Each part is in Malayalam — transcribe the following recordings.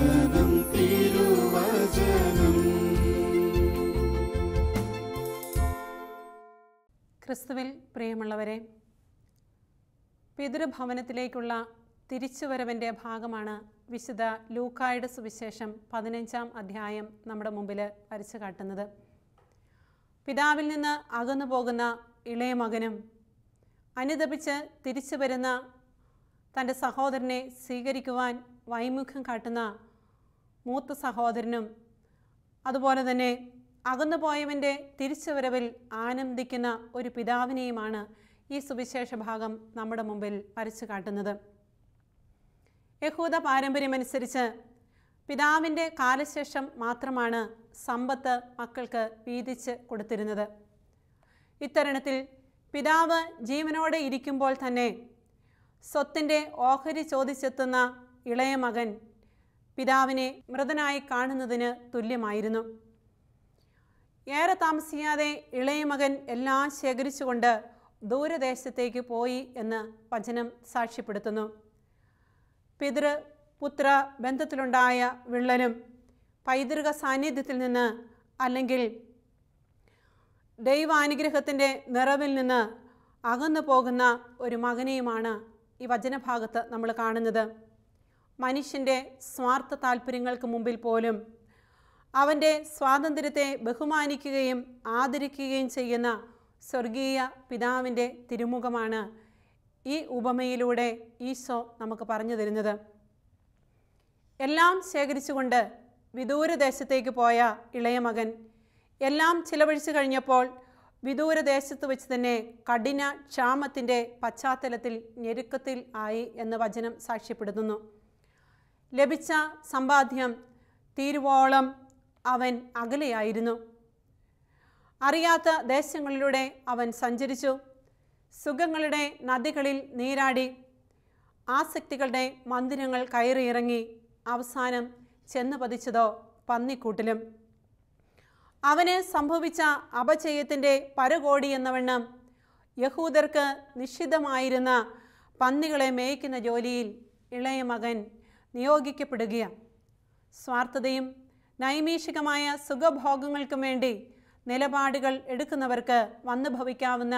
വചനം തിരുവചനം ക്രിസ്തുവിൽ പ്രിയമുള്ളവരെ പിതൃഭവനത്തിലേക്കുള്ള തിരിച്ചുവരവിൻ്റെ ഭാഗമാണ് വിശുദ്ധ ലൂക്കായുടെ സുവിശേഷം പതിനഞ്ചാം അധ്യായം നമ്മുടെ മുമ്പിൽ വരച്ചു കാട്ടുന്നത് പിതാവിൽ നിന്ന് അകന്നു പോകുന്ന ഇളയ മകനും അനുദപിച്ച് തിരിച്ചു വരുന്ന തൻ്റെ സഹോദരനെ സ്വീകരിക്കുവാൻ വൈമുഖ്യം കാട്ടുന്ന മൂത്ത സഹോദരനും അതുപോലെ തന്നെ അകന്നുപോയവൻ്റെ തിരിച്ചുവരവിൽ ആനന്ദിക്കുന്ന ഒരു പിതാവിനെയുമാണ് ഈ സുവിശേഷ ഭാഗം നമ്മുടെ മുമ്പിൽ വരച്ചു കാട്ടുന്നത് യഹൂദ പാരമ്പര്യമനുസരിച്ച് പിതാവിൻ്റെ കാലശേഷം മാത്രമാണ് സമ്പത്ത് മക്കൾക്ക് വീതിച്ച് കൊടുത്തിരുന്നത് ഇത്തരണത്തിൽ പിതാവ് ജീവനോടെ ഇരിക്കുമ്പോൾ തന്നെ സ്വത്തിൻ്റെ ഓഹരി ചോദിച്ചെത്തുന്ന ഇളയ മകൻ പിതാവിനെ മൃതനായി കാണുന്നതിന് തുല്യമായിരുന്നു ഏറെ താമസിയാതെ ഇളയ മകൻ എല്ലാം ശേഖരിച്ചുകൊണ്ട് ദൂരദേശത്തേക്ക് പോയി എന്ന് വചനം സാക്ഷ്യപ്പെടുത്തുന്നു പിതൃ പുത്ര ബന്ധത്തിലുണ്ടായ വിള്ളലും പൈതൃക സാന്നിധ്യത്തിൽ നിന്ന് അല്ലെങ്കിൽ ദൈവാനുഗ്രഹത്തിൻ്റെ നിറവിൽ നിന്ന് അകന്നു പോകുന്ന ഒരു മകനെയുമാണ് ഈ വചനഭാഗത്ത് നമ്മൾ കാണുന്നത് മനുഷ്യൻ്റെ സ്വാർത്ഥ താല്പര്യങ്ങൾക്ക് മുമ്പിൽ പോലും അവൻ്റെ സ്വാതന്ത്ര്യത്തെ ബഹുമാനിക്കുകയും ആദരിക്കുകയും ചെയ്യുന്ന സ്വർഗീയ പിതാവിൻ്റെ തിരുമുഖമാണ് ഈ ഉപമയിലൂടെ ഈശോ നമുക്ക് പറഞ്ഞു തരുന്നത് എല്ലാം ശേഖരിച്ചുകൊണ്ട് വിദൂരദേശത്തേക്ക് പോയ ഇളയ മകൻ എല്ലാം ചിലവഴിച്ചു കഴിഞ്ഞപ്പോൾ വിദൂരദേശത്ത് വെച്ച് തന്നെ കഠിന ക്ഷാമത്തിൻ്റെ പശ്ചാത്തലത്തിൽ ഞെരുക്കത്തിൽ ആയി എന്ന് വചനം സാക്ഷ്യപ്പെടുത്തുന്നു ലഭിച്ച സമ്പാദ്യം തീരുവോളം അവൻ അകലെയായിരുന്നു അറിയാത്ത ദേശങ്ങളിലൂടെ അവൻ സഞ്ചരിച്ചു സുഖങ്ങളുടെ നദികളിൽ നീരാടി ആസക്തികളുടെ മന്ദിരങ്ങൾ കയറിയിറങ്ങി അവസാനം ചെന്ന് പതിച്ചതോ പന്നിക്കൂട്ടിലും അവന് സംഭവിച്ച അപചയത്തിൻ്റെ പരകോടി എന്നവണ്ണം യഹൂദർക്ക് നിഷിദ്ധമായിരുന്ന പന്നികളെ മേയ്ക്കുന്ന ജോലിയിൽ ഇളയ മകൻ നിയോഗിക്കപ്പെടുകയാണ് സ്വാർത്ഥതയും നൈമിഷികമായ സുഖഭോഗങ്ങൾക്കും വേണ്ടി നിലപാടുകൾ എടുക്കുന്നവർക്ക് വന്നു ഭവിക്കാവുന്ന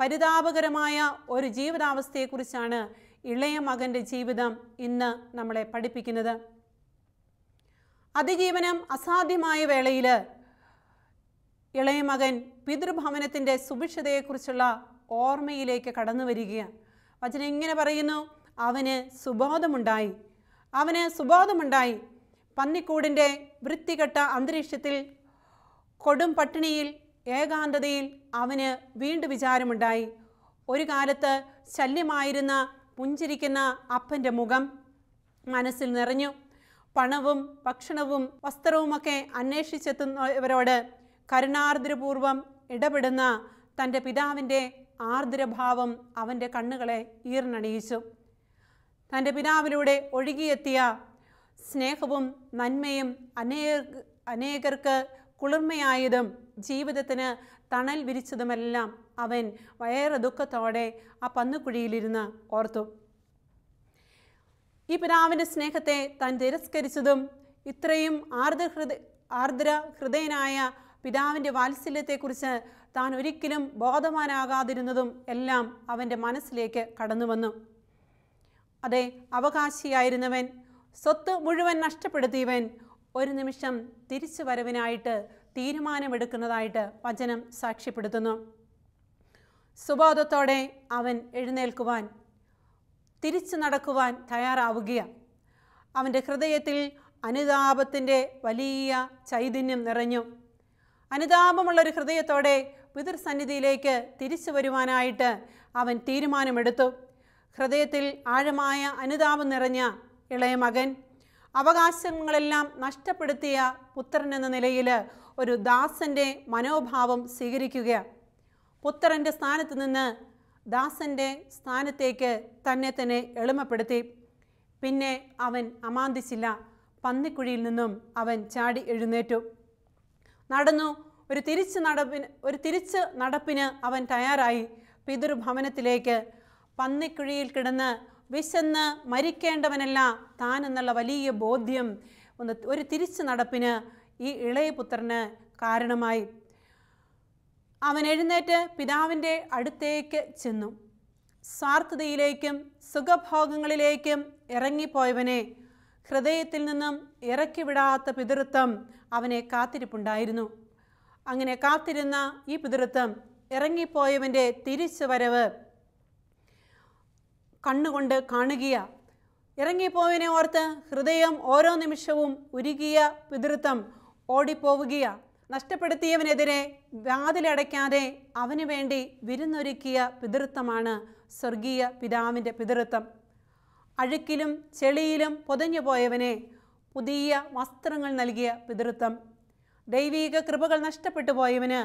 പരിതാപകരമായ ഒരു ജീവിതാവസ്ഥയെക്കുറിച്ചാണ് ഇളയ മകൻ്റെ ജീവിതം ഇന്ന് നമ്മളെ പഠിപ്പിക്കുന്നത് അതിജീവനം അസാധ്യമായ വേളയിൽ ഇളയ മകൻ പിതൃഭവനത്തിൻ്റെ സുഭിക്ഷതയെക്കുറിച്ചുള്ള ഓർമ്മയിലേക്ക് കടന്നു വരികയാണ് വചനം ഇങ്ങനെ പറയുന്നു അവന് സുബോധമുണ്ടായി അവന് സുബോധമുണ്ടായി പന്നിക്കൂടിൻ്റെ വൃത്തികെട്ട അന്തരീക്ഷത്തിൽ കൊടും പട്ടിണിയിൽ ഏകാന്തതയിൽ അവന് വീണ്ടും വിചാരമുണ്ടായി ഒരു കാലത്ത് ശല്യമായിരുന്ന പുഞ്ചിരിക്കുന്ന അപ്പൻ്റെ മുഖം മനസ്സിൽ നിറഞ്ഞു പണവും ഭക്ഷണവും വസ്ത്രവുമൊക്കെ അന്വേഷിച്ചെത്തുന്നവരോട് കരുണാർദ്രപൂർവം ഇടപെടുന്ന തൻ്റെ പിതാവിൻ്റെ ആർദ്രഭാവം അവൻ്റെ കണ്ണുകളെ ഈർന്നണിയിച്ചു തൻ്റെ പിതാവിലൂടെ ഒഴുകിയെത്തിയ സ്നേഹവും നന്മയും അനേക അനേകർക്ക് കുളിർമയായതും ജീവിതത്തിന് തണൽ വിരിച്ചതുമെല്ലാം അവൻ വയറ ദുഃഖത്തോടെ ആ പന്നുകുഴിയിലിരുന്ന് ഓർത്തു ഈ പിതാവിൻ്റെ സ്നേഹത്തെ താൻ തിരസ്കരിച്ചതും ഇത്രയും ആർദ്ര ഹൃദ ആർദ്ര ഹൃദയനായ പിതാവിൻ്റെ വാത്സല്യത്തെക്കുറിച്ച് താൻ ഒരിക്കലും ബോധവാനാകാതിരുന്നതും എല്ലാം അവൻ്റെ മനസ്സിലേക്ക് കടന്നു വന്നു അതെ അവകാശിയായിരുന്നവൻ സ്വത്ത് മുഴുവൻ നഷ്ടപ്പെടുത്തിയവൻ ഒരു നിമിഷം തിരിച്ചു വരവിനായിട്ട് തീരുമാനമെടുക്കുന്നതായിട്ട് വചനം സാക്ഷ്യപ്പെടുത്തുന്നു സുബോധത്തോടെ അവൻ എഴുന്നേൽക്കുവാൻ തിരിച്ചു നടക്കുവാൻ തയ്യാറാവുകയാണ് അവൻ്റെ ഹൃദയത്തിൽ അനുതാപത്തിൻ്റെ വലിയ ചൈതന്യം നിറഞ്ഞു അനുതാപമുള്ളൊരു ഹൃദയത്തോടെ പിതൃസന്നിധിയിലേക്ക് തിരിച്ചു വരുവാനായിട്ട് അവൻ തീരുമാനമെടുത്തു ഹൃദയത്തിൽ ആഴമായ അനുതാപം നിറഞ്ഞ ഇളയ മകൻ അവകാശങ്ങളെല്ലാം നഷ്ടപ്പെടുത്തിയ പുത്രൻ എന്ന നിലയിൽ ഒരു ദാസൻ്റെ മനോഭാവം സ്വീകരിക്കുക പുത്രൻ്റെ സ്ഥാനത്ത് നിന്ന് ദാസൻ്റെ സ്ഥാനത്തേക്ക് തന്നെ തന്നെ എളിമപ്പെടുത്തി പിന്നെ അവൻ അമാന്തിച്ചില്ല പന്നിക്കുഴിയിൽ നിന്നും അവൻ ചാടി എഴുന്നേറ്റു നടന്നു ഒരു തിരിച്ച് നടപ്പിന് ഒരു തിരിച്ച് നടപ്പിന് അവൻ തയ്യാറായി പിതൃഭവനത്തിലേക്ക് പന്നിക്കുഴിയിൽ കിടന്ന് വിശന്ന് മരിക്കേണ്ടവനല്ല താൻ എന്നുള്ള വലിയ ബോധ്യം ഒന്ന് ഒരു തിരിച്ചു നടപ്പിന് ഈ ഇളയ പുത്രന് കാരണമായി അവൻ എഴുന്നേറ്റ് പിതാവിൻ്റെ അടുത്തേക്ക് ചെന്നു സ്വാർത്ഥതയിലേക്കും സുഖഭോഗങ്ങളിലേക്കും ഇറങ്ങിപ്പോയവനെ ഹൃദയത്തിൽ നിന്നും ഇറക്കി വിടാത്ത പിതൃത്വം അവനെ കാത്തിരിപ്പുണ്ടായിരുന്നു അങ്ങനെ കാത്തിരുന്ന ഈ പിതൃത്വം ഇറങ്ങിപ്പോയവൻ്റെ തിരിച്ചു വരവ് കണ്ണുകൊണ്ട് കാണുകയ ഇറങ്ങിപ്പോവിനെ ഓർത്ത് ഹൃദയം ഓരോ നിമിഷവും ഉരുകിയ പിതൃത്വം ഓടിപ്പോവുകയ നഷ്ടപ്പെടുത്തിയവനെതിരെ വാതിലടയ്ക്കാതെ അവന് വേണ്ടി വിരുന്നൊരുക്കിയ പിതൃത്വമാണ് സ്വർഗീയ പിതാവിൻ്റെ പിതൃത്വം അഴുക്കിലും ചെളിയിലും പൊതഞ്ഞു പോയവനെ പുതിയ വസ്ത്രങ്ങൾ നൽകിയ പിതൃത്വം ദൈവീക കൃപകൾ നഷ്ടപ്പെട്ടു പോയവന്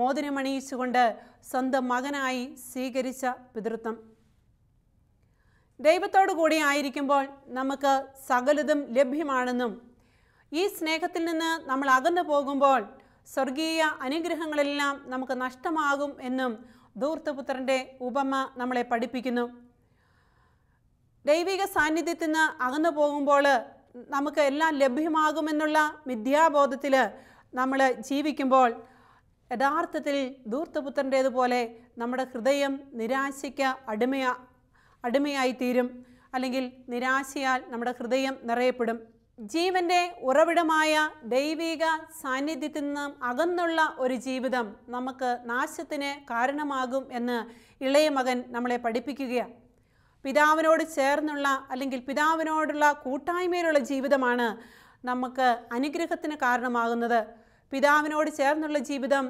മോതിരമണിയിച്ചുകൊണ്ട് സ്വന്തം മകനായി സ്വീകരിച്ച പിതൃത്വം ദൈവത്തോടു കൂടി ആയിരിക്കുമ്പോൾ നമുക്ക് സകലതും ലഭ്യമാണെന്നും ഈ സ്നേഹത്തിൽ നിന്ന് നമ്മൾ അകന്നു പോകുമ്പോൾ സ്വർഗീയ അനുഗ്രഹങ്ങളെല്ലാം നമുക്ക് നഷ്ടമാകും എന്നും ദൂർത്തപുത്രൻ്റെ ഉപമ നമ്മളെ പഠിപ്പിക്കുന്നു ദൈവിക സാന്നിധ്യത്തിൽ നിന്ന് അകന്നു പോകുമ്പോൾ നമുക്ക് എല്ലാം ലഭ്യമാകുമെന്നുള്ള മിഥ്യാബോധത്തിൽ നമ്മൾ ജീവിക്കുമ്പോൾ യഥാർത്ഥത്തിൽ ദൂർത്തപുത്രൻ്റേതുപോലെ നമ്മുടെ ഹൃദയം നിരാശയ്ക്ക് അടിമയാ അടിമയായിത്തീരും അല്ലെങ്കിൽ നിരാശയാൽ നമ്മുടെ ഹൃദയം നിറയപ്പെടും ജീവന്റെ ഉറവിടമായ ദൈവിക സാന്നിധ്യത്തിൽ നിന്നും അകന്നുള്ള ഒരു ജീവിതം നമുക്ക് നാശത്തിന് കാരണമാകും എന്ന് ഇളയ മകൻ നമ്മളെ പഠിപ്പിക്കുകയാണ് പിതാവിനോട് ചേർന്നുള്ള അല്ലെങ്കിൽ പിതാവിനോടുള്ള കൂട്ടായ്മയിലുള്ള ജീവിതമാണ് നമുക്ക് അനുഗ്രഹത്തിന് കാരണമാകുന്നത് പിതാവിനോട് ചേർന്നുള്ള ജീവിതം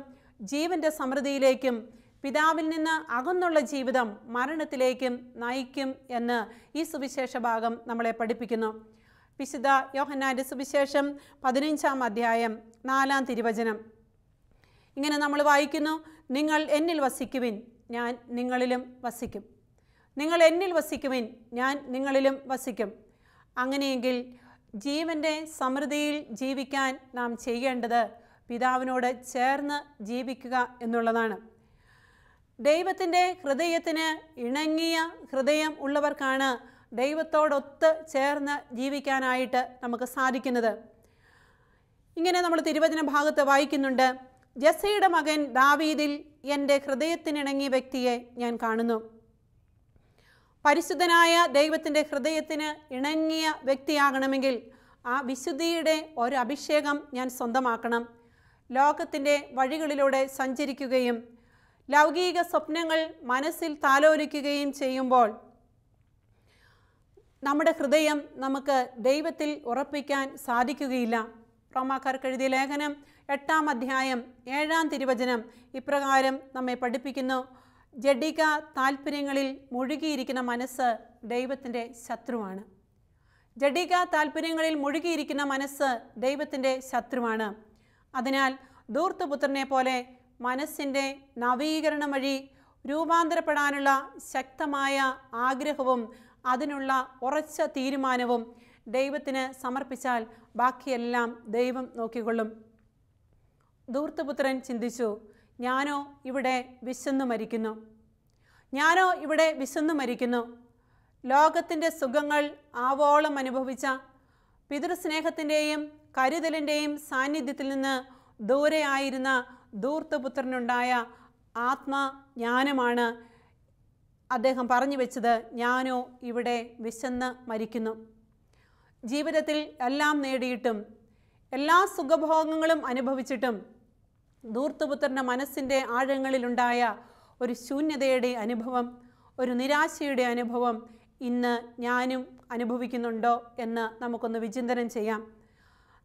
ജീവൻ്റെ സമൃദ്ധിയിലേക്കും പിതാവിൽ നിന്ന് അകന്നുള്ള ജീവിതം മരണത്തിലേക്കും നയിക്കും എന്ന് ഈ സുവിശേഷ ഭാഗം നമ്മളെ പഠിപ്പിക്കുന്നു വിശുദ്ധ യോഹന്നാൻ്റെ സുവിശേഷം പതിനഞ്ചാം അധ്യായം നാലാം തിരുവചനം ഇങ്ങനെ നമ്മൾ വായിക്കുന്നു നിങ്ങൾ എന്നിൽ വസിക്കുവിൻ ഞാൻ നിങ്ങളിലും വസിക്കും നിങ്ങൾ എന്നിൽ വസിക്കുവിൻ ഞാൻ നിങ്ങളിലും വസിക്കും അങ്ങനെയെങ്കിൽ ജീവൻ്റെ സമൃദ്ധിയിൽ ജീവിക്കാൻ നാം ചെയ്യേണ്ടത് പിതാവിനോട് ചേർന്ന് ജീവിക്കുക എന്നുള്ളതാണ് ദൈവത്തിൻ്റെ ഹൃദയത്തിന് ഇണങ്ങിയ ഹൃദയം ഉള്ളവർക്കാണ് ദൈവത്തോടൊത്ത് ചേർന്ന് ജീവിക്കാനായിട്ട് നമുക്ക് സാധിക്കുന്നത് ഇങ്ങനെ നമ്മൾ തിരുവചന ഭാഗത്ത് വായിക്കുന്നുണ്ട് ജസയുടെ മകൻ ദാവീദിൽ എൻ്റെ ഹൃദയത്തിനിണങ്ങിയ വ്യക്തിയെ ഞാൻ കാണുന്നു പരിശുദ്ധനായ ദൈവത്തിൻ്റെ ഹൃദയത്തിന് ഇണങ്ങിയ വ്യക്തിയാകണമെങ്കിൽ ആ വിശുദ്ധിയുടെ ഒരു അഭിഷേകം ഞാൻ സ്വന്തമാക്കണം ലോകത്തിൻ്റെ വഴികളിലൂടെ സഞ്ചരിക്കുകയും ലൗകിക സ്വപ്നങ്ങൾ മനസ്സിൽ താലോലിക്കുകയും ചെയ്യുമ്പോൾ നമ്മുടെ ഹൃദയം നമുക്ക് ദൈവത്തിൽ ഉറപ്പിക്കാൻ സാധിക്കുകയില്ല റോമാക്കാർക്ക് എഴുതിയ ലേഖനം എട്ടാം അധ്യായം ഏഴാം തിരുവചനം ഇപ്രകാരം നമ്മെ പഠിപ്പിക്കുന്നു ജഡിക താല്പര്യങ്ങളിൽ മുഴുകിയിരിക്കുന്ന മനസ്സ് ദൈവത്തിൻ്റെ ശത്രുവാണ് ജഡിക താല്പര്യങ്ങളിൽ മുഴുകിയിരിക്കുന്ന മനസ്സ് ദൈവത്തിൻ്റെ ശത്രുവാണ് അതിനാൽ ദൂർത്തുപുത്രനെ പോലെ മനസ്സിൻ്റെ നവീകരണം വഴി രൂപാന്തരപ്പെടാനുള്ള ശക്തമായ ആഗ്രഹവും അതിനുള്ള ഉറച്ച തീരുമാനവും ദൈവത്തിന് സമർപ്പിച്ചാൽ ബാക്കിയെല്ലാം ദൈവം നോക്കിക്കൊള്ളും ധൂർത്തുപുത്രൻ ചിന്തിച്ചു ഞാനോ ഇവിടെ വിശന്നു മരിക്കുന്നു ഞാനോ ഇവിടെ വിശന്നു മരിക്കുന്നു ലോകത്തിൻ്റെ സുഖങ്ങൾ ആവോളം അനുഭവിച്ച പിതൃസ്നേഹത്തിൻ്റെയും കരുതലിൻ്റെയും സാന്നിധ്യത്തിൽ നിന്ന് ദൂരെയായിരുന്ന ധൂർത്തപുത്രനുണ്ടായ ആത്മജ്ഞാനമാണ് അദ്ദേഹം പറഞ്ഞു വെച്ചത് ഞാനോ ഇവിടെ വിശന്ന് മരിക്കുന്നു ജീവിതത്തിൽ എല്ലാം നേടിയിട്ടും എല്ലാ സുഖഭോഗങ്ങളും അനുഭവിച്ചിട്ടും ധൂർത്തപുത്രൻ്റെ മനസ്സിൻ്റെ ആഴങ്ങളിലുണ്ടായ ഒരു ശൂന്യതയുടെ അനുഭവം ഒരു നിരാശയുടെ അനുഭവം ഇന്ന് ഞാനും അനുഭവിക്കുന്നുണ്ടോ എന്ന് നമുക്കൊന്ന് വിചിന്തനം ചെയ്യാം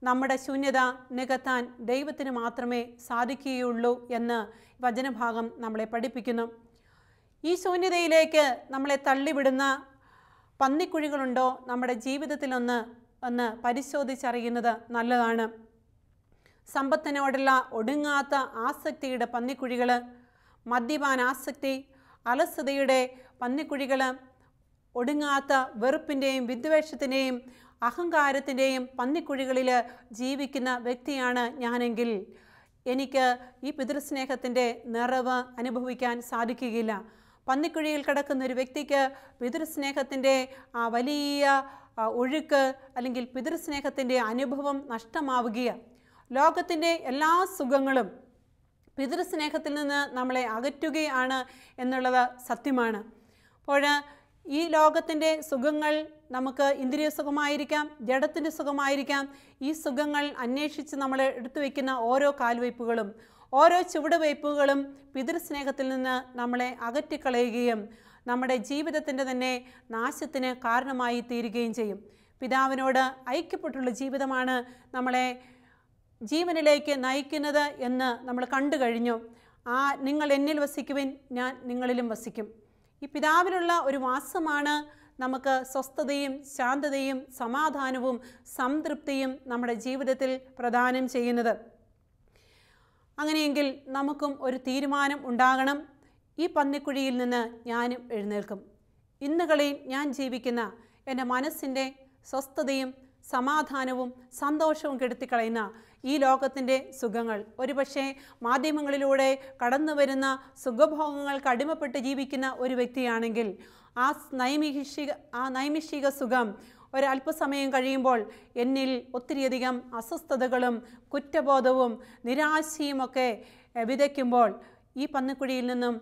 നമ്മുടെ ശൂന്യത നികത്താൻ ദൈവത്തിന് മാത്രമേ സാധിക്കുകയുള്ളൂ എന്ന് വചനഭാഗം നമ്മളെ പഠിപ്പിക്കുന്നു ഈ ശൂന്യതയിലേക്ക് നമ്മളെ തള്ളിവിടുന്ന പന്നിക്കുഴികളുണ്ടോ നമ്മുടെ ജീവിതത്തിലൊന്ന് ഒന്ന് പരിശോധിച്ചറിയുന്നത് നല്ലതാണ് സമ്പത്തിനോടുള്ള ഒടുങ്ങാത്ത ആസക്തിയുടെ പന്നിക്കുഴികൾ മദ്യപാൻ ആസക്തി അലസതയുടെ പന്നിക്കുഴികൾ ഒടുങ്ങാത്ത വെറുപ്പിൻ്റെയും വിദ്വേഷത്തിൻ്റെയും അഹങ്കാരത്തിൻ്റെയും പന്നിക്കുഴികളിൽ ജീവിക്കുന്ന വ്യക്തിയാണ് ഞാനെങ്കിൽ എനിക്ക് ഈ പിതൃസ്നേഹത്തിൻ്റെ നിറവ് അനുഭവിക്കാൻ സാധിക്കുകയില്ല പന്നിക്കുഴിയിൽ കിടക്കുന്ന ഒരു വ്യക്തിക്ക് പിതൃസ്നേഹത്തിൻ്റെ ആ വലിയ ഒഴുക്ക് അല്ലെങ്കിൽ പിതൃസ്നേഹത്തിൻ്റെ അനുഭവം നഷ്ടമാവുകയാണ് ലോകത്തിൻ്റെ എല്ലാ സുഖങ്ങളും പിതൃസ്നേഹത്തിൽ നിന്ന് നമ്മളെ അകറ്റുകയാണ് എന്നുള്ളത് സത്യമാണ് അപ്പോൾ ഈ ലോകത്തിൻ്റെ സുഖങ്ങൾ നമുക്ക് ഇന്ദ്രിയ സുഖമായിരിക്കാം ജഡത്തിൻ്റെ സുഖമായിരിക്കാം ഈ സുഖങ്ങൾ അന്വേഷിച്ച് നമ്മൾ എടുത്തു വയ്ക്കുന്ന ഓരോ കാൽവയ്പ്പുകളും ഓരോ ചുവടുവയ്പ്പുകളും പിതൃസ്നേഹത്തിൽ നിന്ന് നമ്മളെ അകറ്റിക്കളയുകയും നമ്മുടെ ജീവിതത്തിൻ്റെ തന്നെ നാശത്തിന് കാരണമായി തീരുകയും ചെയ്യും പിതാവിനോട് ഐക്യപ്പെട്ടുള്ള ജീവിതമാണ് നമ്മളെ ജീവനിലേക്ക് നയിക്കുന്നത് എന്ന് നമ്മൾ കണ്ടു കഴിഞ്ഞു ആ നിങ്ങൾ എന്നിൽ വസിക്കുവിൻ ഞാൻ നിങ്ങളിലും വസിക്കും ഈ പിതാവിലുള്ള ഒരു മാസമാണ് നമുക്ക് സ്വസ്ഥതയും ശാന്തതയും സമാധാനവും സംതൃപ്തിയും നമ്മുടെ ജീവിതത്തിൽ പ്രദാനം ചെയ്യുന്നത് അങ്ങനെയെങ്കിൽ നമുക്കും ഒരു തീരുമാനം ഉണ്ടാകണം ഈ പന്നിക്കുഴിയിൽ നിന്ന് ഞാനും എഴുന്നേൽക്കും ഇന്നുകളിൽ ഞാൻ ജീവിക്കുന്ന എൻ്റെ മനസ്സിൻ്റെ സ്വസ്ഥതയും സമാധാനവും സന്തോഷവും കെടുത്തിക്കളയുന്ന ഈ ലോകത്തിൻ്റെ സുഖങ്ങൾ ഒരുപക്ഷെ മാധ്യമങ്ങളിലൂടെ കടന്നു വരുന്ന സുഖഭോഗങ്ങൾക്ക് അടിമപ്പെട്ട് ജീവിക്കുന്ന ഒരു വ്യക്തിയാണെങ്കിൽ ആ നൈമിഷിക ആ നൈമിഷിക സുഖം ഒരല്പസമയം കഴിയുമ്പോൾ എന്നിൽ ഒത്തിരിയധികം അസ്വസ്ഥതകളും കുറ്റബോധവും നിരാശയുമൊക്കെ വിതയ്ക്കുമ്പോൾ ഈ പന്നിക്കുഴിയിൽ നിന്നും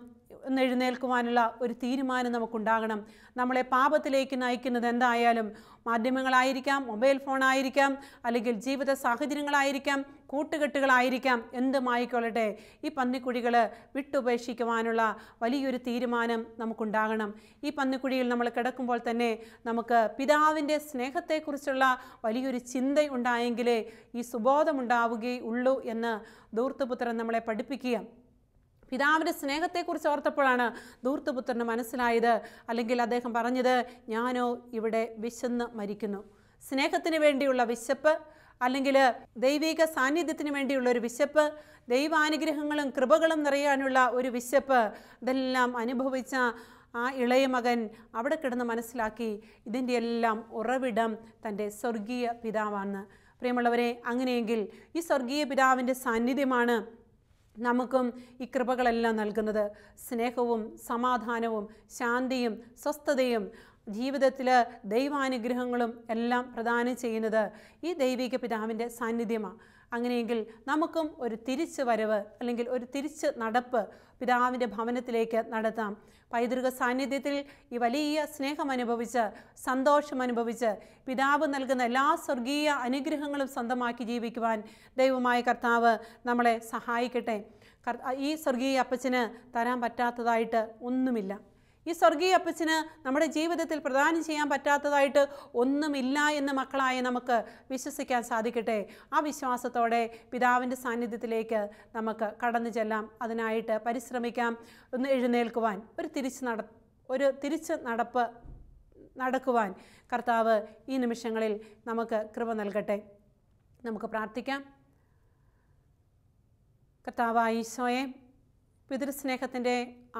എഴുന്നേൽക്കുവാനുള്ള ഒരു തീരുമാനം നമുക്കുണ്ടാകണം നമ്മളെ പാപത്തിലേക്ക് നയിക്കുന്നത് എന്തായാലും മാധ്യമങ്ങളായിരിക്കാം മൊബൈൽ ഫോണായിരിക്കാം അല്ലെങ്കിൽ ജീവിത സാഹചര്യങ്ങളായിരിക്കാം കൂട്ടുകെട്ടുകളായിരിക്കാം എന്തുമായിക്കൊള്ളട്ടെ ഈ പന്നിക്കുഴികൾ വിട്ടുപേക്ഷിക്കുവാനുള്ള വലിയൊരു തീരുമാനം നമുക്കുണ്ടാകണം ഈ പന്നിക്കുഴിയിൽ നമ്മൾ കിടക്കുമ്പോൾ തന്നെ നമുക്ക് പിതാവിൻ്റെ സ്നേഹത്തെക്കുറിച്ചുള്ള വലിയൊരു ചിന്ത ഉണ്ടായെങ്കിലേ ഈ സുബോധമുണ്ടാവുകയുള്ളൂ എന്ന് ദൂർത്തുപുത്രൻ നമ്മളെ പഠിപ്പിക്കുക പിതാവിൻ്റെ സ്നേഹത്തെക്കുറിച്ച് ഓർത്തപ്പോഴാണ് ദൂർത്തുപുത്രന് മനസ്സിലായത് അല്ലെങ്കിൽ അദ്ദേഹം പറഞ്ഞത് ഞാനോ ഇവിടെ വിശന്ന് മരിക്കുന്നു സ്നേഹത്തിന് വേണ്ടിയുള്ള വിശപ്പ് അല്ലെങ്കിൽ ദൈവിക സാന്നിധ്യത്തിന് വേണ്ടിയുള്ള ഒരു വിശപ്പ് ദൈവാനുഗ്രഹങ്ങളും കൃപകളും നിറയാനുള്ള ഒരു വിശപ്പ് ഇതെല്ലാം അനുഭവിച്ച ആ ഇളയ മകൻ അവിടെ കിടന്ന് മനസ്സിലാക്കി ഇതിൻ്റെ എല്ലാം ഉറവിടം തൻ്റെ സ്വർഗീയ പിതാവാണ് പ്രിയമുള്ളവരെ അങ്ങനെയെങ്കിൽ ഈ സ്വർഗീയ പിതാവിൻ്റെ സാന്നിധ്യമാണ് നമുക്കും ഈ കൃപകളെല്ലാം നൽകുന്നത് സ്നേഹവും സമാധാനവും ശാന്തിയും സ്വസ്ഥതയും ജീവിതത്തിൽ ദൈവാനുഗ്രഹങ്ങളും എല്ലാം പ്രദാനം ചെയ്യുന്നത് ഈ ദൈവിക പിതാവിൻ്റെ സാന്നിധ്യമാണ് അങ്ങനെയെങ്കിൽ നമുക്കും ഒരു തിരിച്ച് വരവ് അല്ലെങ്കിൽ ഒരു തിരിച്ച് നടപ്പ് പിതാവിൻ്റെ ഭവനത്തിലേക്ക് നടത്താം പൈതൃക സാന്നിധ്യത്തിൽ ഈ വലിയ സ്നേഹം അനുഭവിച്ച് സന്തോഷം അനുഭവിച്ച് പിതാവ് നൽകുന്ന എല്ലാ സ്വർഗീയ അനുഗ്രഹങ്ങളും സ്വന്തമാക്കി ജീവിക്കുവാൻ ദൈവമായ കർത്താവ് നമ്മളെ സഹായിക്കട്ടെ ഈ സ്വർഗീയ അപ്പച്ചന് തരാൻ പറ്റാത്തതായിട്ട് ഒന്നുമില്ല ഈ സ്വർഗീയ അപ്പച്ചിന് നമ്മുടെ ജീവിതത്തിൽ പ്രദാനം ചെയ്യാൻ പറ്റാത്തതായിട്ട് ഒന്നുമില്ല എന്ന് മക്കളായ നമുക്ക് വിശ്വസിക്കാൻ സാധിക്കട്ടെ ആ വിശ്വാസത്തോടെ പിതാവിൻ്റെ സാന്നിധ്യത്തിലേക്ക് നമുക്ക് കടന്നു ചെല്ലാം അതിനായിട്ട് പരിശ്രമിക്കാം ഒന്ന് എഴുന്നേൽക്കുവാൻ ഒരു തിരിച്ചു നട ഒരു തിരിച്ചു നടപ്പ് നടക്കുവാൻ കർത്താവ് ഈ നിമിഷങ്ങളിൽ നമുക്ക് കൃപ നൽകട്ടെ നമുക്ക് പ്രാർത്ഥിക്കാം കർത്താവ് ഈശോയെ പിതൃസ്നേഹത്തിൻ്റെ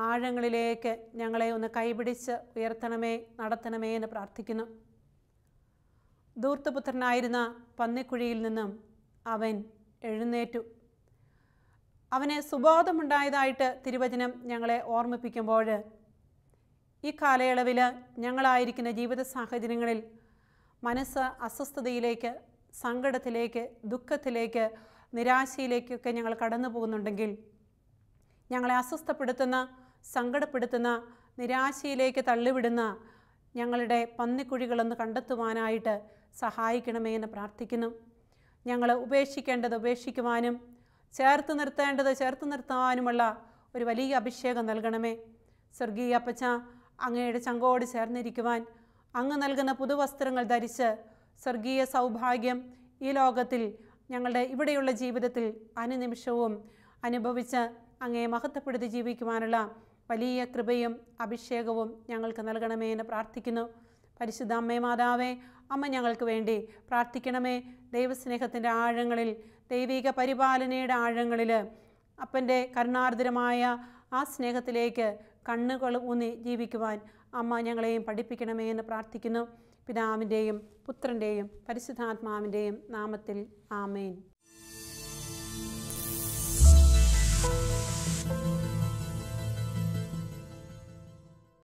ആഴങ്ങളിലേക്ക് ഞങ്ങളെ ഒന്ന് കൈപിടിച്ച് ഉയർത്തണമേ നടത്തണമേ എന്ന് പ്രാർത്ഥിക്കുന്നു ദൂർത്തുപുത്രനായിരുന്ന പന്നിക്കുഴിയിൽ നിന്നും അവൻ എഴുന്നേറ്റു അവന് സുബോധമുണ്ടായതായിട്ട് തിരുവചനം ഞങ്ങളെ ഓർമ്മിപ്പിക്കുമ്പോൾ ഈ കാലയളവിൽ ഞങ്ങളായിരിക്കുന്ന ജീവിത സാഹചര്യങ്ങളിൽ മനസ്സ് അസ്വസ്ഥതയിലേക്ക് സങ്കടത്തിലേക്ക് ദുഃഖത്തിലേക്ക് നിരാശയിലേക്കൊക്കെ ഞങ്ങൾ കടന്നു പോകുന്നുണ്ടെങ്കിൽ ഞങ്ങളെ അസ്വസ്ഥപ്പെടുത്തുന്ന സങ്കടപ്പെടുത്തുന്ന നിരാശയിലേക്ക് തള്ളിവിടുന്ന ഞങ്ങളുടെ പന്നിക്കുഴികളൊന്ന് കണ്ടെത്തുവാനായിട്ട് സഹായിക്കണമേ എന്ന് പ്രാർത്ഥിക്കുന്നു ഞങ്ങൾ ഉപേക്ഷിക്കേണ്ടത് ഉപേക്ഷിക്കുവാനും ചേർത്ത് നിർത്തേണ്ടത് ചേർത്ത് നിർത്തുവാനുമുള്ള ഒരു വലിയ അഭിഷേകം നൽകണമേ സ്വർഗീയ അപ്പച്ച അങ്ങയുടെ ചങ്കോട് ചേർന്നിരിക്കുവാൻ അങ്ങ് നൽകുന്ന പുതുവസ്ത്രങ്ങൾ ധരിച്ച് സ്വർഗീയ സൗഭാഗ്യം ഈ ലോകത്തിൽ ഞങ്ങളുടെ ഇവിടെയുള്ള ജീവിതത്തിൽ അനുനിമിഷവും അനുഭവിച്ച് അങ്ങേ മഹത്വപ്പെടുത്തി ജീവിക്കുവാനുള്ള വലിയ കൃപയും അഭിഷേകവും ഞങ്ങൾക്ക് നൽകണമേ എന്ന് പ്രാർത്ഥിക്കുന്നു പരിശുദ്ധ അമ്മേ മാതാവേ അമ്മ ഞങ്ങൾക്ക് വേണ്ടി പ്രാർത്ഥിക്കണമേ ദൈവസ്നേഹത്തിൻ്റെ ആഴങ്ങളിൽ ദൈവിക പരിപാലനയുടെ ആഴങ്ങളിൽ അപ്പൻ്റെ കരുണാർദ്രമായ ആ സ്നേഹത്തിലേക്ക് കണ്ണുകൾ ഊന്നി ജീവിക്കുവാൻ അമ്മ ഞങ്ങളെയും പഠിപ്പിക്കണമേ എന്ന് പ്രാർത്ഥിക്കുന്നു പിതാവിൻ്റെയും പുത്രൻ്റെയും പരിശുദ്ധാത്മാവിൻ്റെയും നാമത്തിൽ ആമേൻ